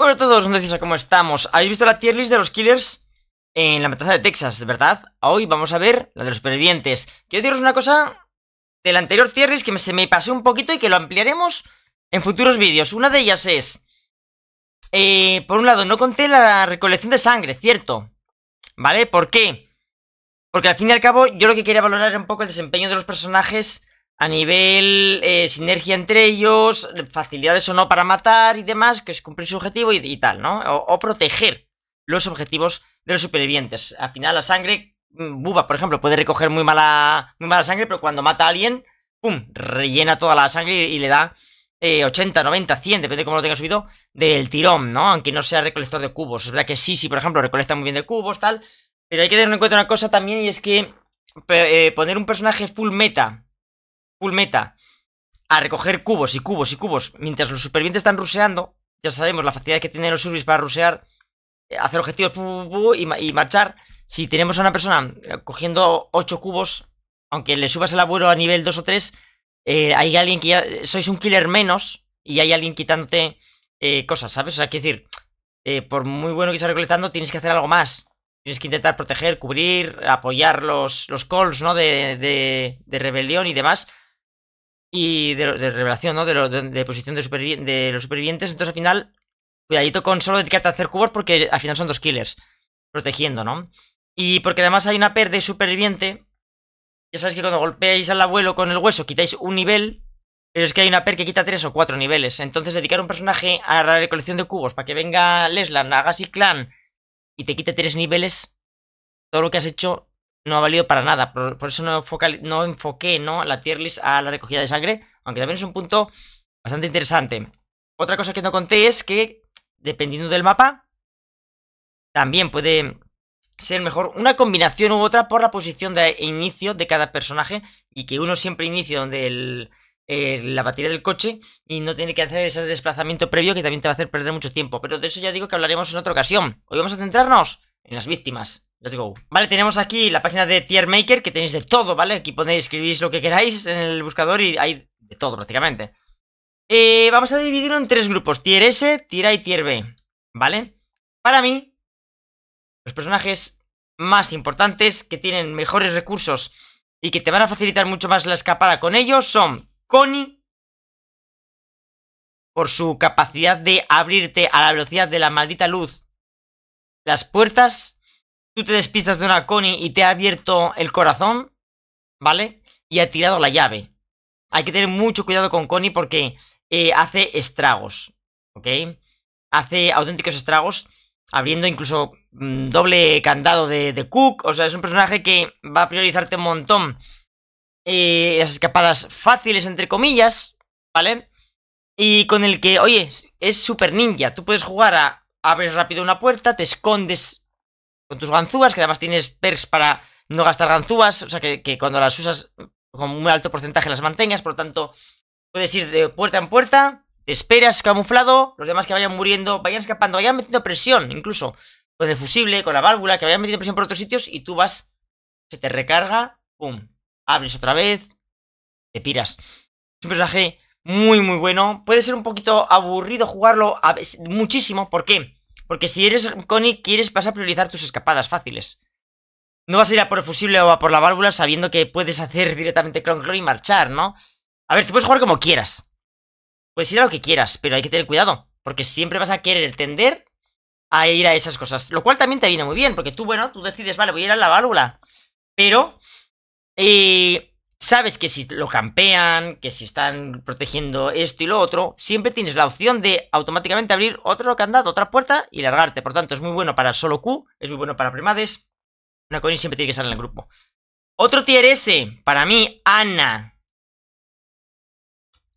Hola a todos, a ¿cómo estamos? ¿Habéis visto la tier list de los killers en la matanza de Texas, verdad? Hoy vamos a ver la de los supervivientes. Quiero deciros una cosa del anterior tier list que se me pasó un poquito y que lo ampliaremos en futuros vídeos. Una de ellas es... Eh, por un lado, no conté la recolección de sangre, cierto. ¿Vale? ¿Por qué? Porque al fin y al cabo yo lo que quería valorar era un poco el desempeño de los personajes a nivel eh, sinergia entre ellos, facilidades o no para matar y demás, que es cumplir su objetivo y, tal, ¿no? O, proteger los objetivos de los supervivientes. Al final la sangre, mm, Buba, por ejemplo, puede recoger muy mala, muy mala sangre, pero cuando mata a alguien, ¡pum!, rellena toda la sangre y, le da 80, 90, 100, depende de cómo lo tenga subido, del tirón, ¿no? Aunque no sea recolector de cubos. Es verdad que sí, sí, por ejemplo, recolecta muy bien de cubos, tal. Pero hay que tener en cuenta una cosa también y es que eh, poner un personaje full meta meta a recoger cubos y cubos y cubos mientras los supervivientes están ruseando, ya sabemos la facilidad que tienen los subis para rusear, eh, hacer objetivos y, marchar. Si tenemos a una persona eh, cogiendo 8 cubos, aunque le subas el abuelo a nivel 2 o 3, eh, hay alguien que ya. Sois un killer menos y hay alguien quitándote cosas, ¿sabes? O sea, quiero decir, por muy bueno que estés recolectando, tienes que hacer algo más. Tienes que intentar proteger, cubrir, apoyar los, los calls, ¿no? De, de, de rebelión y demás y de, revelación, ¿no? De, de, posición de, los supervivientes. Entonces al final, cuidadito con solo dedicarte a hacer cubos porque al final son dos killers. Protegiendo, ¿no? Y porque además hay una per de superviviente. Ya sabes que cuando golpeáis al abuelo con el hueso quitáis un nivel. Pero es que hay una per que quita tres o cuatro niveles. Entonces dedicar un personaje a la recolección de cubos para que venga Leslan, y Clan y te quite tres niveles. Todo lo que has hecho no ha valido para nada. Por, eso no, no enfoqué ¿no? la tier list a la recogida de sangre, aunque también es un punto bastante interesante. Otra cosa que no conté es que, dependiendo del mapa, también puede ser mejor una combinación u otra por la posición de inicio de cada personaje y que uno siempre inicie donde la batería del coche y no tiene que hacer ese desplazamiento previo que también te va a hacer perder mucho tiempo. Pero de eso ya digo que hablaremos en otra ocasión. Hoy vamos a centrarnos en las víctimas. Let's go. Vale, tenemos aquí la página de Tier Maker, que tenéis de todo, ¿vale? Aquí podéis escribir lo que queráis en el buscador y hay de todo prácticamente. Eh, vamos a dividirlo en tres grupos, Tier S, Tier A y Tier B, ¿vale? Para mí, los personajes más importantes, que tienen mejores recursos y que te van a facilitar mucho más la escapada con ellos son Connie, por su capacidad de abrirte a la velocidad de la maldita luz las puertas, tú te despistas de una Connie y te ha abierto el corazón, ¿vale? Y ha tirado la llave. Hay que tener mucho cuidado con Connie porque eh, hace estragos, ¿ok? Hace auténticos estragos, abriendo incluso mm, doble candado de, Cook. O sea, es un personaje que va a priorizarte un montón eh, las escapadas fáciles, entre comillas, ¿vale? Y con el que, oye, es super ninja. Tú puedes jugar a abres rápido una puerta, te escondes con tus ganzúas, que además tienes perks para no gastar ganzúas, o sea que, cuando las usas con un alto porcentaje las mantengas, por lo tanto puedes ir de puerta en puerta, te esperas camuflado, los demás que vayan muriendo, vayan escapando, vayan metiendo presión incluso, con el fusible, con la válvula, que vayan metiendo presión por otros sitios y tú vas, se te recarga, ¡pum! Abres otra vez, te piras. Es un personaje muy, muy bueno. Puede ser un poquito aburrido jugarlo a muchísimo. ¿Por qué? Porque si eres Connie, quieres, vas a priorizar tus escapadas fáciles. No vas a ir a por el fusible o a por la válvula sabiendo que puedes hacer directamente clon clon y marchar, ¿no? A ver, tú puedes jugar como quieras. Puedes ir a lo que quieras, pero hay que tener cuidado. Porque siempre vas a querer tender a ir a esas cosas. Lo cual también te viene muy bien, porque tú, bueno, tú decides, vale, voy a ir a la válvula. Pero... Eh, sabes que si lo campean, que si están protegiendo esto y lo otro, siempre tienes la opción de automáticamente abrir otro candado, otra puerta y largarte. Por tanto, es muy bueno para solo Q, es muy bueno para primades. Una coña siempre tiene que estar en el grupo. Otro tier S, para mí, Ana.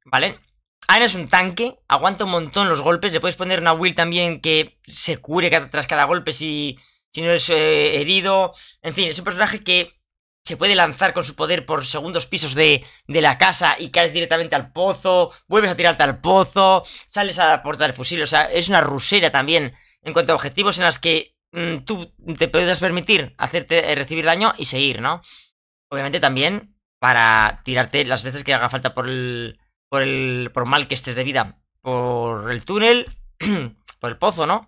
¿Vale? Ana es un tanque, aguanta un montón los golpes. Le puedes poner una will también que se cure tras cada golpe si, si no es eh, herido. En fin, es un personaje que se puede lanzar con su poder por segundos pisos de, de, la casa y caes directamente al pozo, vuelves a tirarte al pozo, sales a la puerta del fusil, o sea, es una rusera también en cuanto a objetivos en las que mm, tú te puedes permitir hacerte eh, recibir daño y seguir, ¿no? Obviamente también para tirarte las veces que haga falta por el por el por mal que estés de vida, por el túnel, por el pozo, ¿no?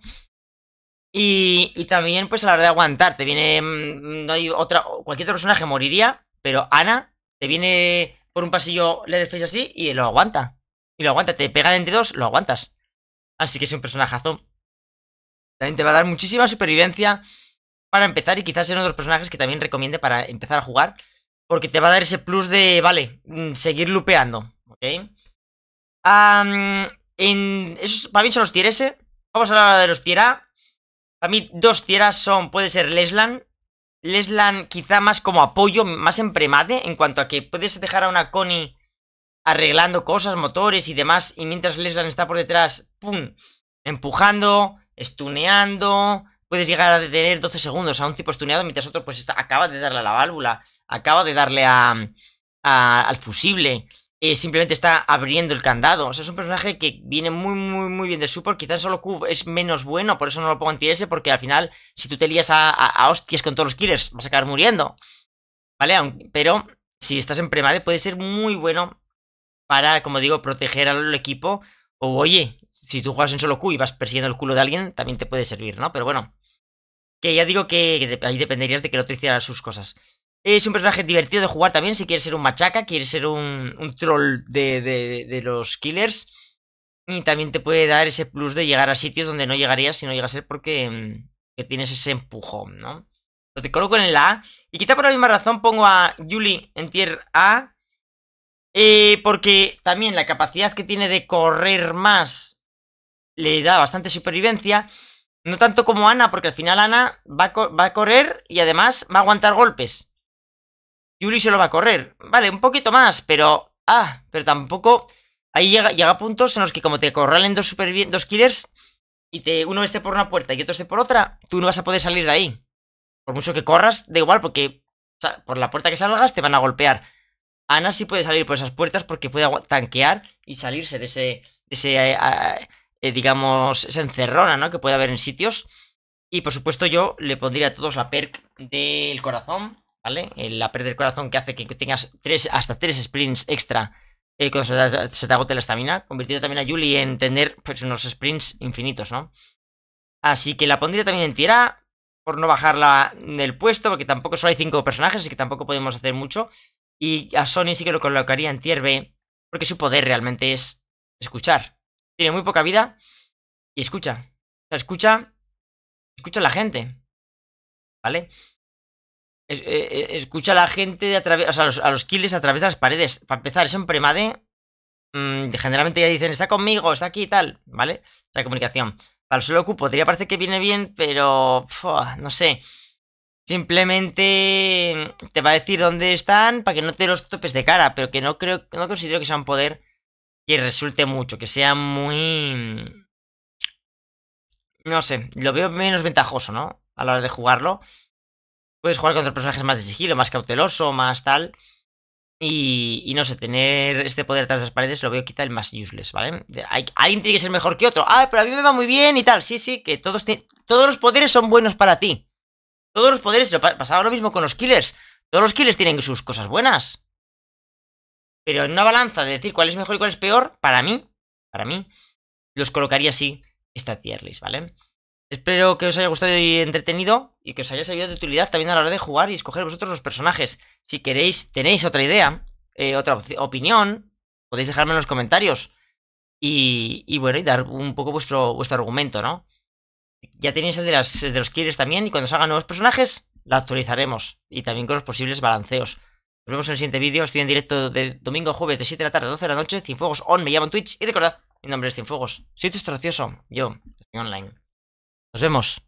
Y, también, pues, a la hora de aguantar, te viene. Mm, no hay otra. Cualquier otro personaje moriría, pero Ana te viene por un pasillo Leatherface así y lo aguanta. Y lo aguanta, te pegan entre dos, lo aguantas. Así que es un personajazo. También te va a dar muchísima supervivencia para empezar y quizás uno de los personajes que también recomiende para empezar a jugar. Porque te va a dar ese plus de, vale, mm, seguir lupeando, ¿ok? en, eso para mí son los tier Vamos a hablar de los tier para mí dos tierras son, puede ser Leslan. Leslan quizá más como apoyo, más en premade, en cuanto a que puedes dejar a una Connie arreglando cosas, motores y demás, y mientras Leslan está por detrás, ¡pum! Empujando, estuneando, puedes llegar a detener 12 segundos a un tipo estuneado, mientras otro pues acaba de darle a la válvula, acaba de darle al fusible. Eh, simplemente está abriendo el candado. O sea, es un personaje que viene muy, muy, muy bien de support. Quizás solo Q es menos bueno, por eso no lo pongo en TS, porque al final, si tú te lías a, a, hostias con todos los killers, vas a acabar muriendo. ¿Vale? pero si estás en premade, puede ser muy bueno para, como digo, proteger al equipo. O oye, si tú juegas en solo Q y vas persiguiendo el culo de alguien, también te puede servir, ¿no? Pero bueno, que ya digo que, que ahí dependerías de que el otro hiciera sus cosas. Es un personaje divertido de jugar también, si quieres ser un machaca, quieres ser un, troll de, los killers. Y también te puede dar ese plus de llegar a sitios donde no llegarías si no llegas a ser porque mm, tienes ese empujón, ¿no? Lo te coloco en la A. Y quizá por la misma razón pongo a Julie en tier A. Eh, porque también la capacidad que tiene de correr más le da bastante supervivencia. No tanto como Ana, porque al final Ana va a correr y además va a aguantar golpes. Yuri se lo va a correr. Vale, un poquito más, pero... Ah, pero tampoco... Ahí llega, llega a puntos en los que como te corralen dos, dos killers y te, uno esté por una puerta y otro esté por otra, tú no vas a poder salir de ahí. Por mucho que corras, da igual, porque o sea, por la puerta que salgas te van a golpear. Ana sí puede salir por esas puertas porque puede tanquear y salirse de ese, de ese eh, eh, digamos, esa encerrona, ¿no? Que puede haber en sitios. Y por supuesto yo le pondría a todos la perk del corazón ¿vale? Eh, la pérdida del corazón que hace que tengas hasta tres sprints extra eh, cuando se, te, agote la estamina, convirtiendo también a Julie en tener pues, unos sprints infinitos, ¿no? Así que la pondría también en tierra por no bajarla en el puesto, porque tampoco solo hay cinco personajes, así que tampoco podemos hacer mucho. Y a Sony sí que lo colocaría en tier B, porque su poder realmente es escuchar. Tiene muy poca vida y escucha. O sea, escucha, escucha a la gente, ¿vale? Eh, eh, escucha a la gente de a través, a los, kills a través de las paredes. Para empezar, Es un premade, mm, generalmente ya dicen, está conmigo, está aquí y tal, ¿vale? La comunicación. Para el solo Q podría parecer que viene bien, pero no sé. Simplemente mm, te va a decir dónde están para que no te los topes de cara, pero que no creo, no considero que sea un poder que resulte mucho, que sea muy... Mm, no sé, lo veo menos ventajoso, ¿no? A la hora de jugarlo. Puedes jugar con otros personajes más de sigilo, más cauteloso, más tal. Y, y, no sé, tener este poder de las paredes lo veo quizá el más useless, ¿vale? Hay, alguien tiene que ser mejor que otro. Ah, pero a mí me va muy bien y tal. Sí, sí, que todos, todos los poderes son buenos para ti. Todos los poderes, pasaba lo mismo con los killers. Todos los killers tienen sus cosas buenas. Pero en una balanza de decir cuál es mejor y cuál es peor, para mí, para mí, los colocaría así esta tier list, ¿vale? Espero que os haya gustado y entretenido y que os haya servido de utilidad también a la hora de jugar y escoger vosotros los personajes. Si queréis, tenéis otra idea, eh, otra opinión, podéis dejarme en los comentarios y, bueno, y dar un poco vuestro, vuestro argumento, ¿no? Ya tenéis el de, los quieres también y cuando salgan nuevos personajes, la actualizaremos y también con los posibles balanceos. Nos vemos en el siguiente vídeo. Estoy en directo de domingo a jueves de 7 de la tarde a 12 de la noche. Cienfuegos On me llaman Twitch. Y recordad, mi nombre es Cienfuegos. Soy tu Yo, estoy online. Nos vemos.